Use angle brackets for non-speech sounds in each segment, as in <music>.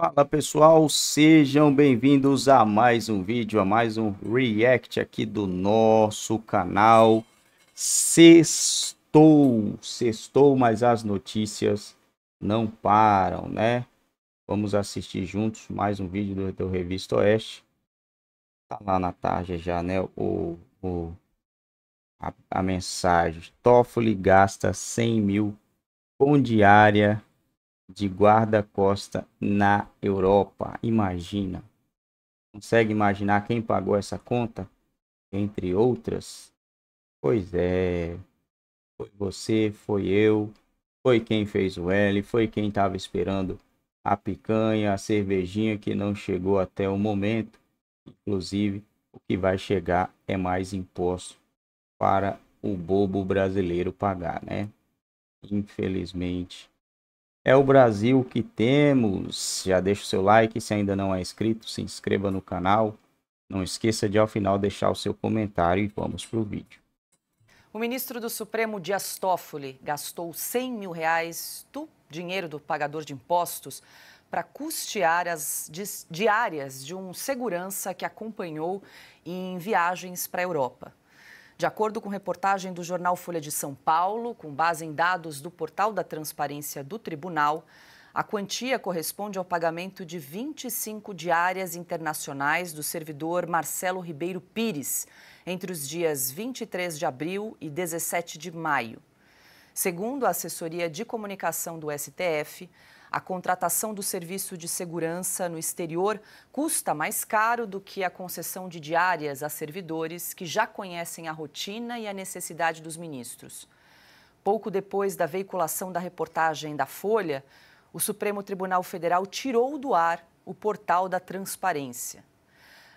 Fala pessoal, sejam bem-vindos a mais um vídeo, a mais um react aqui do nosso canal. Sextou, sextou, mas as notícias não param, né? Vamos assistir juntos mais um vídeo do, do Revista Oeste. Tá lá na tarde já, né? O, o, a, a mensagem: Toffoli gasta 100 mil com diária de guarda-costa na Europa. Imagina. Consegue imaginar quem pagou essa conta? Entre outras? Pois é. Foi você, foi eu, foi quem fez o L, foi quem estava esperando a picanha, a cervejinha que não chegou até o momento. Inclusive, o que vai chegar é mais imposto para o bobo brasileiro pagar, né? Infelizmente, é o Brasil que temos. Já deixa o seu like. Se ainda não é inscrito, se inscreva no canal. Não esqueça de, ao final, deixar o seu comentário e vamos para o vídeo. O ministro do Supremo, Dias Toffoli, gastou 100 mil reais do dinheiro do pagador de impostos para custear as diárias de um segurança que acompanhou em viagens para a Europa. De acordo com reportagem do jornal Folha de São Paulo, com base em dados do portal da transparência do tribunal, a quantia corresponde ao pagamento de 25 diárias internacionais do servidor Marcelo Ribeiro Pires, entre os dias 23 de abril e 17 de maio. Segundo a assessoria de comunicação do STF, a contratação do serviço de segurança no exterior custa mais caro do que a concessão de diárias a servidores que já conhecem a rotina e a necessidade dos ministros. Pouco depois da veiculação da reportagem da Folha, o Supremo Tribunal Federal tirou do ar o portal da transparência.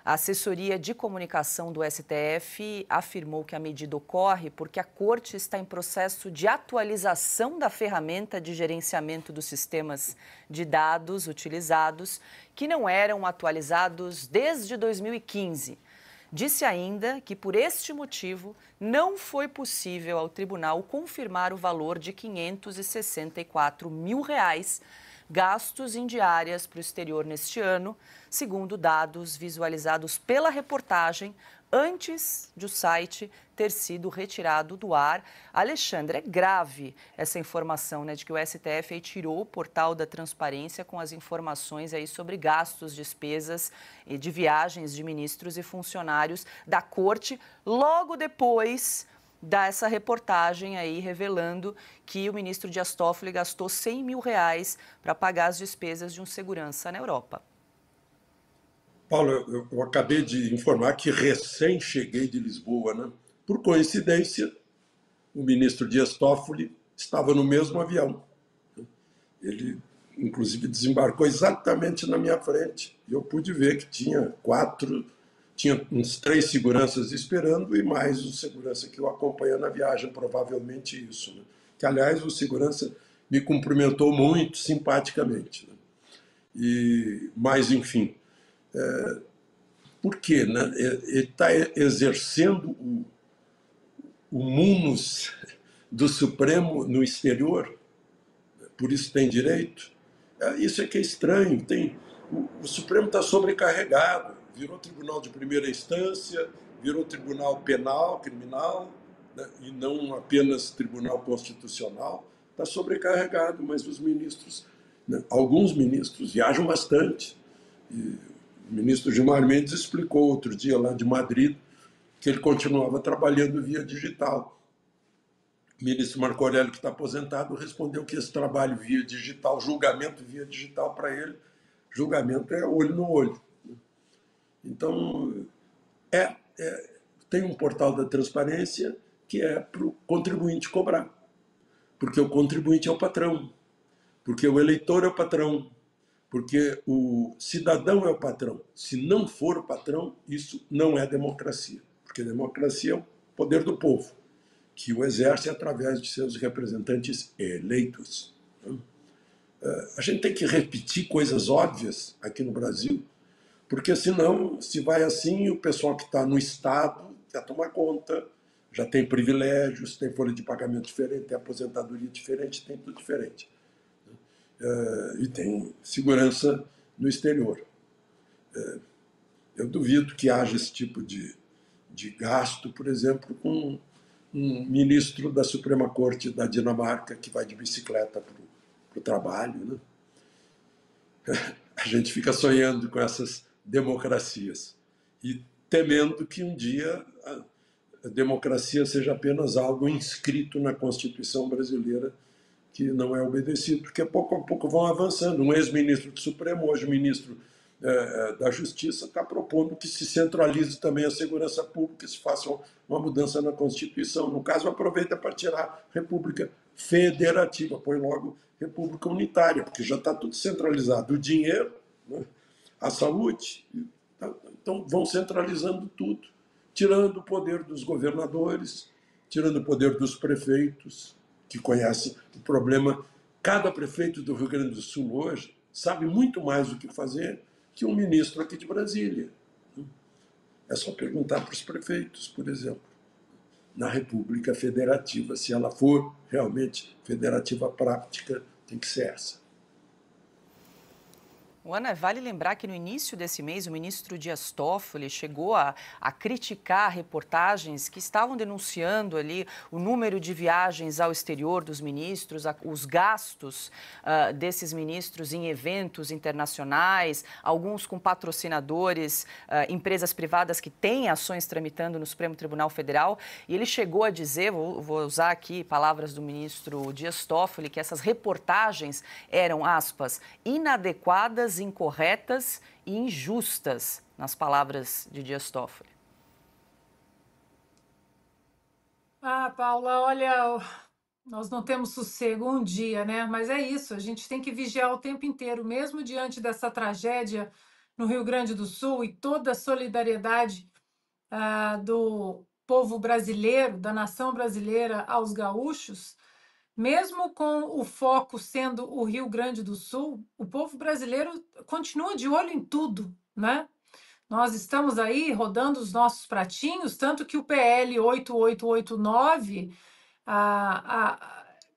A assessoria de comunicação do STF afirmou que a medida ocorre porque a Corte está em processo de atualização da ferramenta de gerenciamento dos sistemas de dados utilizados, que não eram atualizados desde 2015. Disse ainda que, por este motivo, não foi possível ao tribunal confirmar o valor de R$ 564 mil reais gastos em diárias para o exterior neste ano, segundo dados visualizados pela reportagem antes do site ter sido retirado do ar. Alexandre, é grave essa informação né, de que o STF tirou o portal da transparência com as informações aí sobre gastos, despesas e de viagens de ministros e funcionários da corte logo depois dessa reportagem aí revelando que o ministro Dias Toffoli gastou 100 mil reais para pagar as despesas de um segurança na Europa. Paulo, eu, eu acabei de informar que recém cheguei de Lisboa, né? Por coincidência, o ministro Dias Toffoli estava no mesmo avião. Ele, inclusive, desembarcou exatamente na minha frente. Eu pude ver que tinha quatro tinha uns três seguranças esperando e mais o segurança que o acompanha na viagem, provavelmente isso. Né? Que, aliás, o segurança me cumprimentou muito simpaticamente. Né? E, mas, enfim, é, por quê? Né? É, ele está exercendo o, o munus do Supremo no exterior, por isso tem direito. É, isso é que é estranho. Tem, o, o Supremo está sobrecarregado virou tribunal de primeira instância, virou tribunal penal, criminal, né, e não apenas tribunal constitucional. Está sobrecarregado, mas os ministros, né, alguns ministros, viajam bastante. E o ministro Gilmar Mendes explicou outro dia lá de Madrid que ele continuava trabalhando via digital. O ministro Marco Aurélio, que está aposentado, respondeu que esse trabalho via digital, julgamento via digital para ele, julgamento é olho no olho. Então, é, é, tem um portal da transparência que é para o contribuinte cobrar, porque o contribuinte é o patrão, porque o eleitor é o patrão, porque o cidadão é o patrão. Se não for o patrão, isso não é democracia, porque democracia é o poder do povo, que o exerce através de seus representantes eleitos. Então, eh, a gente tem que repetir coisas óbvias aqui no Brasil, porque senão, se vai assim, o pessoal que está no Estado já toma conta, já tem privilégios, tem folha de pagamento diferente, tem aposentadoria diferente, tem tudo diferente. Né? Eh, e tem segurança no exterior. Eh, eu duvido que haja esse tipo de, de gasto, por exemplo, com um ministro da Suprema Corte da Dinamarca que vai de bicicleta para o trabalho. Né? <laughs> A gente fica sonhando com essas democracias. E temendo que um dia a democracia seja apenas algo inscrito na Constituição brasileira que não é obedecido, porque pouco a pouco vão avançando. Um ex-ministro do Supremo, hoje ministro eh, da Justiça, está propondo que se centralize também a segurança pública, se faça uma mudança na Constituição. No caso, aproveita para tirar República Federativa, põe logo República Unitária, porque já está tudo centralizado. O dinheiro, né? a saúde. Então, vão centralizando tudo, tirando o poder dos governadores, tirando o poder dos prefeitos, que conhecem o problema. Cada prefeito do Rio Grande do Sul hoje sabe muito mais o que fazer que um ministro aqui de Brasília. É só perguntar para os prefeitos, por exemplo, na República Federativa, se ela for realmente federativa prática, tem que ser essa. Ana, vale lembrar que no início desse mês, o ministro Dias Toffoli chegou a, a, criticar reportagens que estavam denunciando ali o número de viagens ao exterior dos ministros, a, os gastos uh, desses ministros em eventos internacionais, alguns com patrocinadores, uh, empresas privadas que têm ações tramitando no Supremo Tribunal Federal. E ele chegou a dizer, vou, vou usar aqui palavras do ministro Dias Toffoli, que essas reportagens eram, aspas, inadequadas políticas incorretas e injustas, nas palavras de Dias Toffoli. Ah, Paula, olha, nós não temos sossego um dia, né? Mas é isso, a gente tem que vigiar o tempo inteiro, mesmo diante dessa tragédia no Rio Grande do Sul e toda a solidariedade ah, do povo brasileiro, da nação brasileira aos gaúchos, mesmo com o foco sendo o Rio Grande do Sul, o povo brasileiro continua de olho em tudo, né? Nós estamos aí rodando os nossos pratinhos, tanto que o PL 8889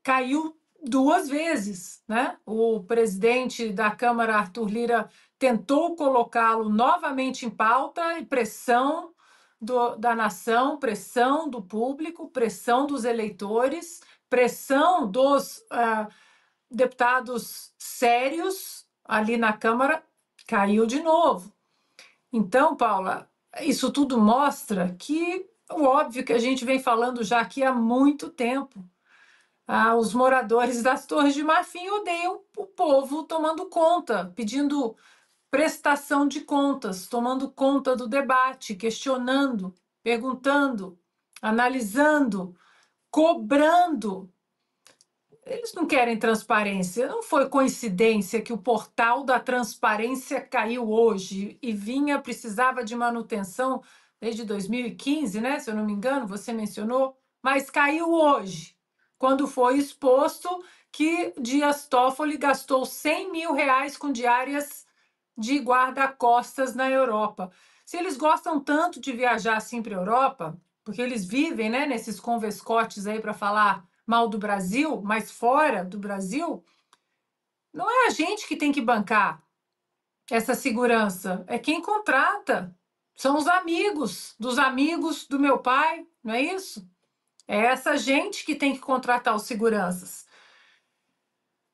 caiu duas vezes, né? O presidente da Câmara, Arthur Lira, tentou colocá-lo novamente em pauta e pressão do, da nação, pressão do público, pressão dos eleitores, pressão dos uh, deputados sérios ali na Câmara caiu de novo. Então, Paula, isso tudo mostra que o óbvio que a gente vem falando já aqui há muito tempo. Ah, os moradores das Torres de Marfim odeiam o povo tomando conta, pedindo prestação de contas, tomando conta do debate, questionando, perguntando, analisando, cobrando. Eles não querem transparência. Não foi coincidência que o portal da transparência caiu hoje e vinha, precisava de manutenção desde 2015, né? Se eu não me engano, você mencionou, mas caiu hoje, quando foi exposto que Dias Toffoli gastou 100 mil reais com diárias de guarda-costas na Europa. Se eles gostam tanto de viajar assim para a Europa, porque eles vivem né, nesses convescotes aí para falar mal do Brasil, mas fora do Brasil, não é a gente que tem que bancar essa segurança, é quem contrata. São os amigos dos amigos do meu pai, não é isso? É essa gente que tem que contratar os seguranças.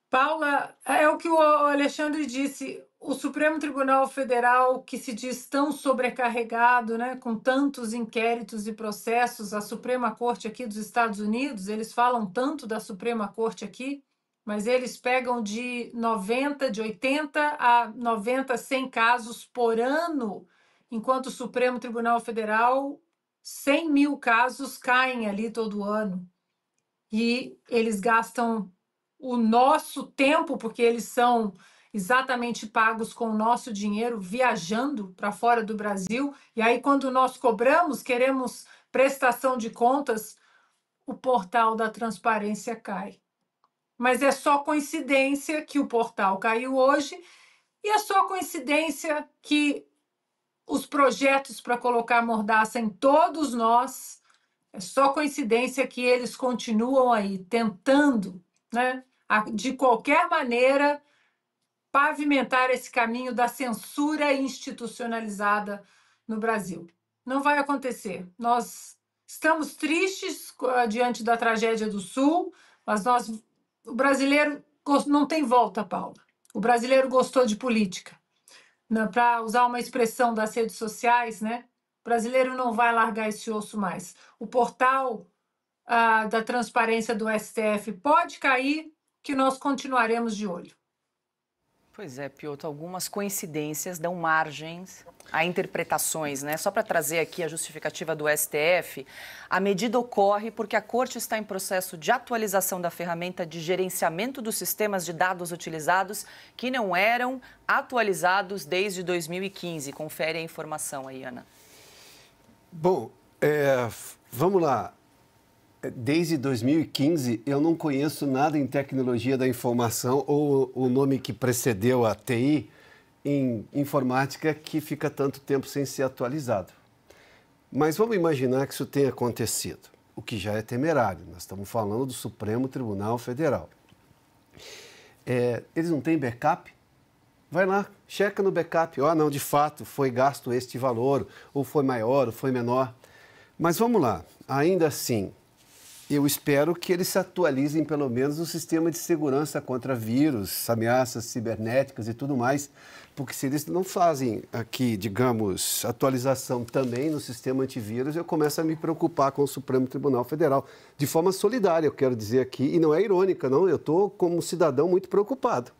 Paula, é o que o Alexandre disse o Supremo Tribunal Federal, que se diz tão sobrecarregado, né, com tantos inquéritos e processos, a Suprema Corte aqui dos Estados Unidos, eles falam tanto da Suprema Corte aqui, mas eles pegam de 90, de 80 a 90, 100 casos por ano, enquanto o Supremo Tribunal Federal, 100 mil casos caem ali todo ano. E eles gastam o nosso tempo, porque eles são exatamente pagos com o nosso dinheiro viajando para fora do Brasil. E aí, quando nós cobramos, queremos prestação de contas, o portal da transparência cai. Mas é só coincidência que o portal caiu hoje e é só coincidência que os projetos para colocar mordaça em todos nós, é só coincidência que eles continuam aí tentando, né, de qualquer maneira, pavimentar esse caminho da censura institucionalizada no Brasil. Não vai acontecer. Nós estamos tristes ah, diante da tragédia do Sul, mas nós, o brasileiro não tem volta, Paula. O brasileiro gostou de política. Para usar uma expressão das redes sociais, né? O brasileiro não vai largar esse osso mais. O portal ah, da transparência do STF pode cair, que nós continuaremos de olho. Pois é, Pioto, algumas coincidências dão margens a interpretações, né? Só para trazer aqui a justificativa do STF, a medida ocorre porque a Corte está em processo de atualização da ferramenta de gerenciamento dos sistemas de dados utilizados que não eram atualizados desde 2015. Confere a informação aí, Ana. Bom, é, vamos lá desde 2015 eu não conheço nada em tecnologia da informação ou o nome que precedeu a TI em informática que fica tanto tempo sem ser atualizado. Mas vamos imaginar que isso tenha acontecido, o que já é temerário. Nós estamos falando do Supremo Tribunal Federal. É, eles não têm backup? Vai lá, checa no backup. Ó, oh, não, de fato, foi gasto este valor, ou foi maior, ou foi menor. Mas vamos lá, ainda assim, eu espero que eles se atualizem, pelo menos, o sistema de segurança contra vírus, ameaças cibernéticas e tudo mais, porque se eles não fazem aqui, digamos, atualização também no sistema antivírus, eu começo a me preocupar com o Supremo Tribunal Federal. De forma solidária, eu quero dizer aqui, e não é irônica, não, eu estou, como cidadão, muito preocupado,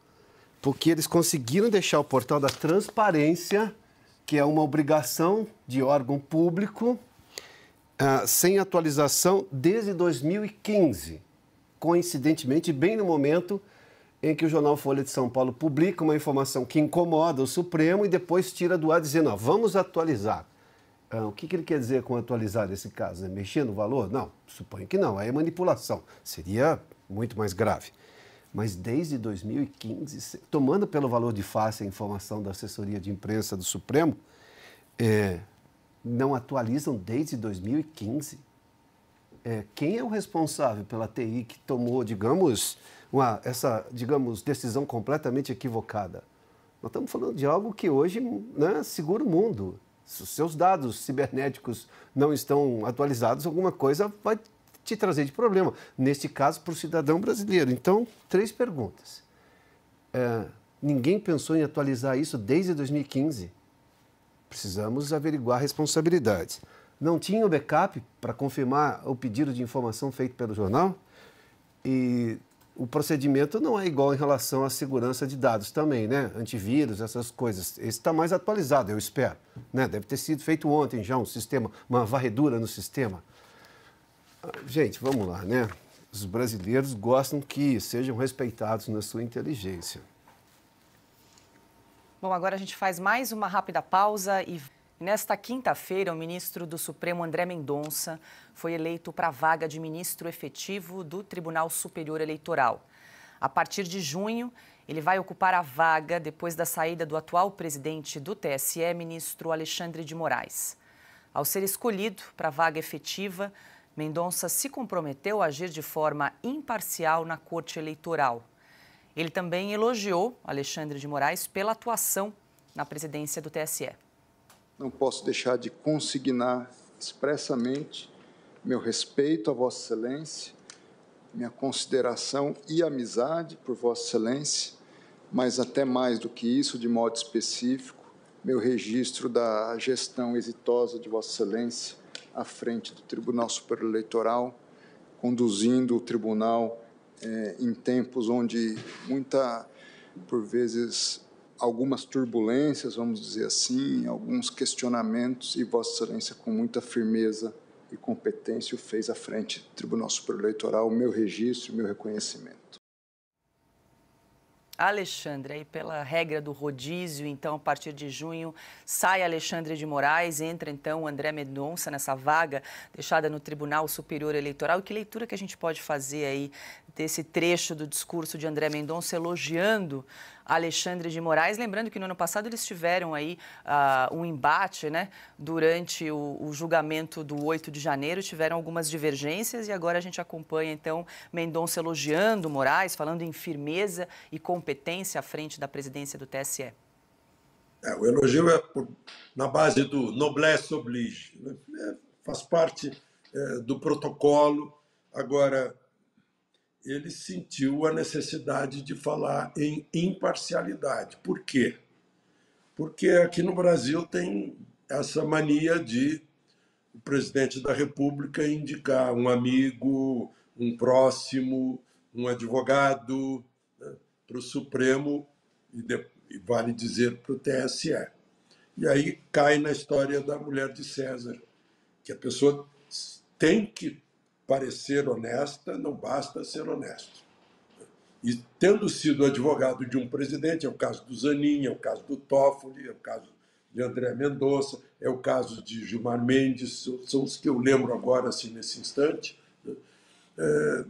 porque eles conseguiram deixar o portal da transparência, que é uma obrigação de órgão público ah, sem atualização desde 2015, coincidentemente, bem no momento em que o jornal Folha de São Paulo publica uma informação que incomoda o Supremo e depois tira do ar dizendo: vamos atualizar. Ah, o que, que, ele quer dizer com atualizar esse caso? Né? Mexer no valor? Não, suponho que não, aí é manipulação. Seria muito mais grave. Mas desde 2015, tomando pelo valor de face a informação da assessoria de imprensa do Supremo, é, não atualizam desde 2015. É, quem é o responsável pela TI que tomou, digamos, uma, essa, digamos, decisão completamente equivocada? Nós estamos falando de algo que hoje né, segura o mundo. Se os seus dados cibernéticos não estão atualizados, alguma coisa vai te trazer de problema. Neste caso, para o cidadão brasileiro. Então, três perguntas. É, ninguém pensou em atualizar isso desde 2015 precisamos averiguar responsabilidades. Não tinha o backup para confirmar o pedido de informação feito pelo jornal? E o procedimento não é igual em relação à segurança de dados também, né? Antivírus, essas coisas. Esse está mais atualizado, eu espero. Né? Deve ter sido feito ontem já um sistema, uma varredura no sistema. Gente, vamos lá, né? Os brasileiros gostam que sejam respeitados na sua inteligência. Bom, agora a gente faz mais uma rápida pausa e. Nesta quinta-feira, o ministro do Supremo André Mendonça foi eleito para a vaga de ministro efetivo do Tribunal Superior Eleitoral. A partir de junho, ele vai ocupar a vaga depois da saída do atual presidente do TSE, ministro Alexandre de Moraes. Ao ser escolhido para a vaga efetiva, Mendonça se comprometeu a agir de forma imparcial na Corte Eleitoral. Ele também elogiou Alexandre de Moraes pela atuação na presidência do TSE. Não posso deixar de consignar expressamente meu respeito a Vossa Excelência, minha consideração e amizade por Vossa Excelência, mas até mais do que isso, de modo específico, meu registro da gestão exitosa de Vossa Excelência à frente do Tribunal Superior Eleitoral, conduzindo o tribunal é, em tempos onde muita, por vezes, algumas turbulências, vamos dizer assim, alguns questionamentos, e Vossa Excelência, com muita firmeza e competência, o fez à frente do Tribunal Superior Eleitoral, o meu registro, o meu reconhecimento. Alexandre, aí pela regra do rodízio, então a partir de junho sai Alexandre de Moraes, entra então André Mendonça nessa vaga deixada no Tribunal Superior Eleitoral. E que leitura que a gente pode fazer aí desse trecho do discurso de André Mendonça elogiando Alexandre de Moraes. Lembrando que no ano passado eles tiveram aí uh, um embate, né? Durante o, o, julgamento do 8 de janeiro, tiveram algumas divergências e agora a gente acompanha, então, Mendonça elogiando Moraes, falando em firmeza e competência à frente da presidência do TSE. É, o elogio é por, na base do noblesse oblige, né? é, faz parte é, do protocolo. Agora, ele sentiu a necessidade de falar em imparcialidade. Por quê? Porque aqui no Brasil tem essa mania de o presidente da República indicar um amigo, um próximo, um advogado né, para o Supremo e, de, e vale dizer para o TSE. E aí cai na história da mulher de César, que a pessoa tem que parecer honesta, não basta ser honesto. E tendo sido advogado de um presidente, é o caso do Zanin, é o caso do Toffoli, é o caso de André Mendonça, é o caso de Gilmar Mendes, são os que eu lembro agora, assim, nesse instante. É,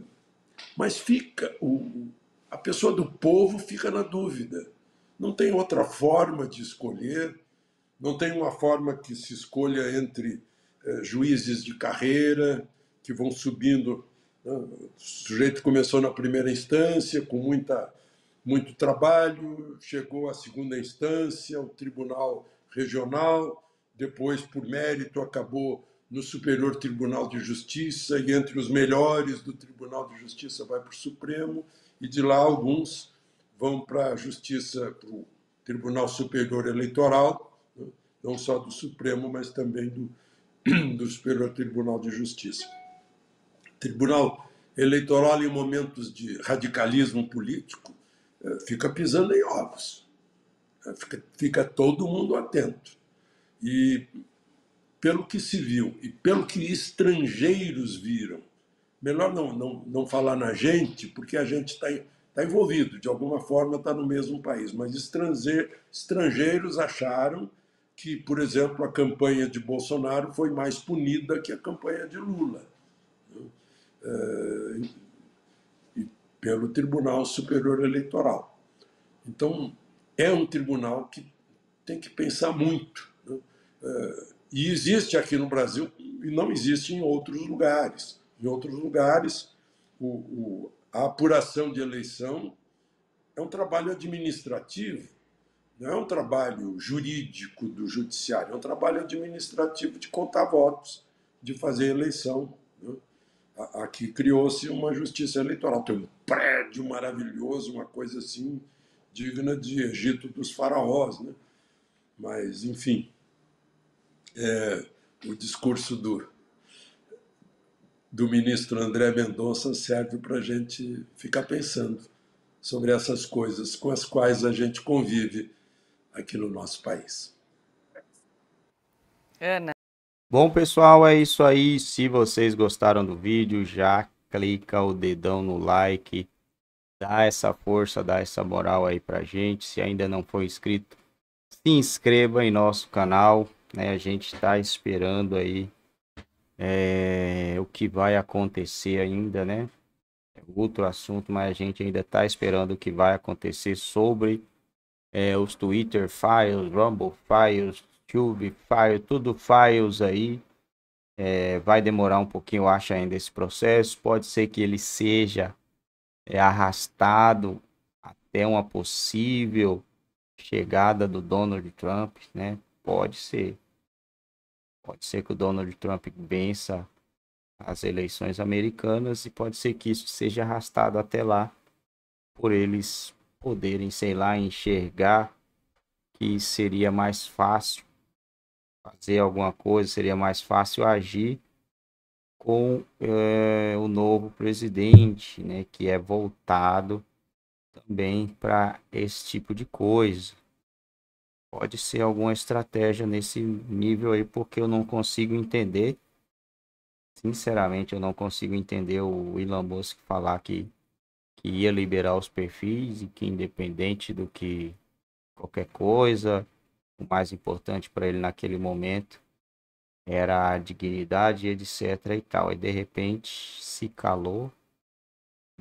mas fica, o, a pessoa do povo fica na dúvida. Não tem outra forma de escolher, não tem uma forma que se escolha entre é, juízes de carreira, que vão subindo. Né? O sujeito começou na primeira instância, com muita, muito trabalho, chegou à segunda instância, o Tribunal Regional, depois, por mérito, acabou no Superior Tribunal de Justiça, e entre os melhores do Tribunal de Justiça vai para o Supremo, e de lá alguns vão para a Justiça, para o Tribunal Superior Eleitoral, né? não só do Supremo, mas também do, <clears throat> do Superior Tribunal de Justiça. Tribunal Eleitoral, em momentos de radicalismo político, eh, fica pisando em ovos. Eh, fica, fica todo mundo atento. E pelo que se viu e pelo que estrangeiros viram, melhor não, não, não falar na gente, porque a gente está tá envolvido, de alguma forma está no mesmo país, mas estrangeiros acharam que, por exemplo, a campanha de Bolsonaro foi mais punida que a campanha de Lula. Eh, e pelo Tribunal Superior Eleitoral. Então, é um tribunal que tem que pensar muito. Né? Eh, e existe aqui no Brasil e não existe em outros lugares. Em outros lugares, o, o, a apuração de eleição é um trabalho administrativo, não é um trabalho jurídico do judiciário, é um trabalho administrativo de contar votos, de fazer eleição aqui criou-se uma justiça eleitoral. Tem um prédio maravilhoso, uma coisa assim digna de Egito dos faraós, né? Mas, enfim, é, o discurso do, do ministro André Mendonça serve para a gente ficar pensando sobre essas coisas com as quais a gente convive aqui no nosso país. Ana. Bom, pessoal, é isso aí. Se vocês gostaram do vídeo, já clica o dedão no like, dá essa força, dá essa moral aí pra gente. Se ainda não for inscrito, se inscreva em nosso canal, né? A gente tá esperando aí é, o que vai acontecer ainda, né? É outro assunto, mas a gente ainda tá esperando o que vai acontecer sobre é, os Twitter Files, Rumble Files, YouTube, file, tudo files aí. É, vai demorar um pouquinho, eu acho, ainda esse processo. Pode ser que ele seja é, arrastado até uma possível chegada do Donald Trump, né? Pode ser. Pode ser que o Donald Trump vença as eleições americanas e pode ser que isso seja arrastado até lá por eles poderem, sei lá, enxergar que seria mais fácil fazer alguma coisa, seria mais fácil agir com é, o novo presidente, né, que é voltado também para esse tipo de coisa. Pode ser alguma estratégia nesse nível aí, porque eu não consigo entender. Sinceramente, eu não consigo entender o Elon Musk falar que, que ia liberar os perfis e que independente do que qualquer coisa, o mais importante para ele naquele momento era a dignidade, etc. e tal. E de repente se calou,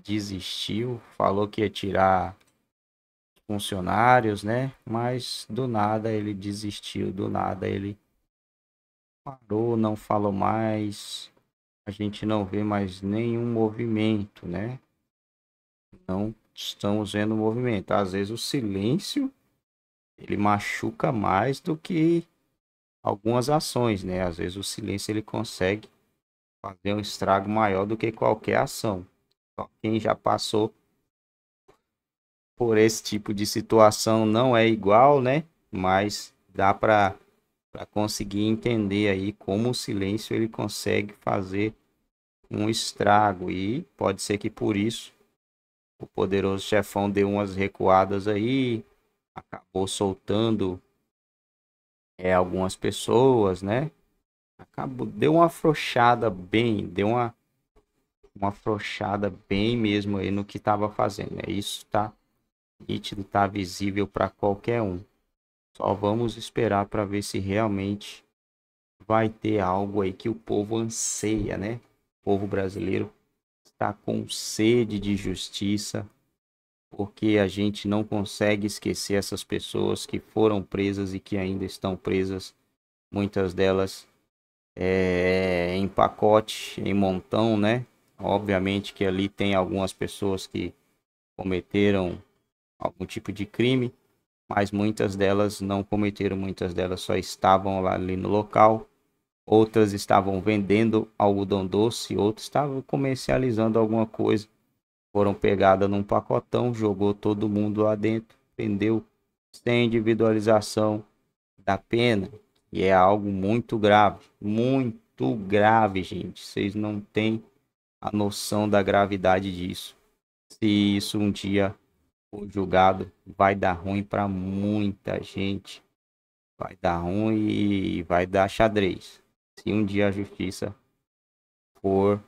desistiu, falou que ia tirar funcionários, né? Mas do nada ele desistiu, do nada ele parou, não falou mais. A gente não vê mais nenhum movimento, né? Não estamos vendo movimento. Às vezes o silêncio ele machuca mais do que algumas ações, né? Às vezes o silêncio ele consegue fazer um estrago maior do que qualquer ação. Só quem já passou por esse tipo de situação não é igual, né? Mas dá para para conseguir entender aí como o silêncio ele consegue fazer um estrago e pode ser que por isso o poderoso chefão deu umas recuadas aí, acabou soltando é, algumas pessoas, né? Acabou, deu uma afrouxada bem, deu uma, uma afrouxada bem mesmo aí no que estava fazendo. Né? Isso tá nítido, tá visível para qualquer um. Só vamos esperar para ver se realmente vai ter algo aí que o povo anseia, né? O povo brasileiro está com sede de justiça, porque a gente não consegue esquecer essas pessoas que foram presas e que ainda estão presas, muitas delas é, em pacote, em montão, né? Obviamente que ali tem algumas pessoas que cometeram algum tipo de crime, mas muitas delas não cometeram, muitas delas só estavam lá ali no local, outras estavam vendendo algodão doce, outras estavam comercializando alguma coisa foram pegadas num pacotão, jogou todo mundo lá dentro, prendeu sem individualização da pena. E é algo muito grave, muito grave, gente. Vocês não têm a noção da gravidade disso. Se isso um dia for julgado, vai dar ruim para muita gente. Vai dar ruim e vai dar xadrez. Se um dia a justiça for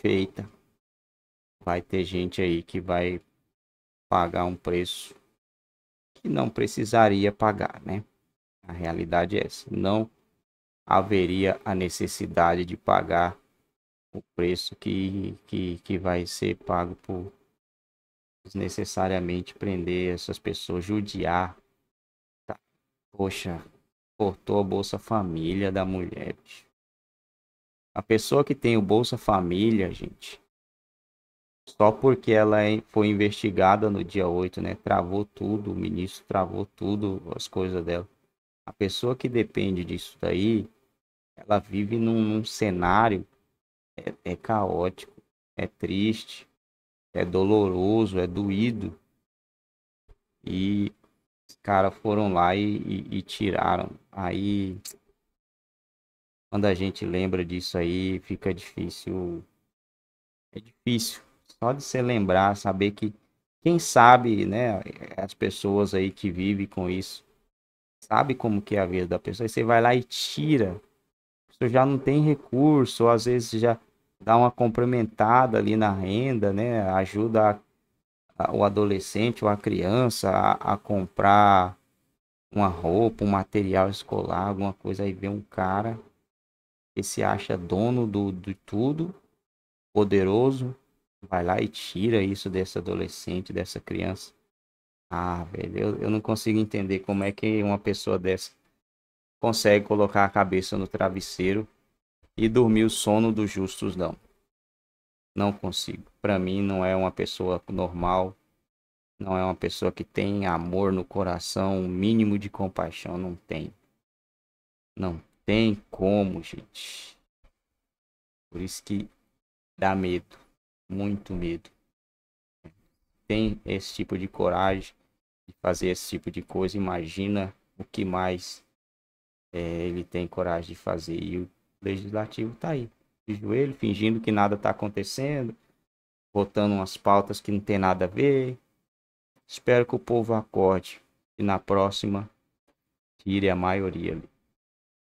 feita vai ter gente aí que vai pagar um preço que não precisaria pagar, né? A realidade é essa. Não haveria a necessidade de pagar o preço que, que, que vai ser pago por desnecessariamente prender essas pessoas, judiar. Tá. Poxa, cortou a Bolsa Família da mulher. Bicho. A pessoa que tem o Bolsa Família, gente, só porque ela é, foi investigada no dia 8, né? Travou tudo, o ministro travou tudo, as coisas dela. A pessoa que depende disso daí, ela vive num, num cenário é, é, caótico, é triste, é doloroso, é doído. E os caras foram lá e, e, e tiraram. Aí, quando a gente lembra disso aí, fica difícil. É difícil só de se lembrar, saber que, quem sabe, né, as pessoas aí que vivem com isso, sabe como que é a vida da pessoa, e você vai lá e tira. Você já não tem recurso, ou às vezes já dá uma complementada ali na renda, né, ajuda a o adolescente ou a criança a, a, comprar uma roupa, um material escolar, alguma coisa, aí vem um cara que se acha dono do, de tudo, poderoso, vai lá e tira isso desse adolescente, dessa criança. Ah, velho, eu, eu não consigo entender como é que uma pessoa dessa consegue colocar a cabeça no travesseiro e dormir o sono dos justos, não. Não consigo. Para mim, não é uma pessoa normal. Não é uma pessoa que tem amor no coração, um mínimo de compaixão. Não tem. Não tem como, gente. Por isso que dá medo muito medo. Tem esse tipo de coragem de fazer esse tipo de coisa. Imagina o que mais é, ele tem coragem de fazer. E o legislativo está aí, de joelho, fingindo que nada está acontecendo, botando umas pautas que não tem nada a ver. Espero que o povo acorde e na próxima tire a maioria ali.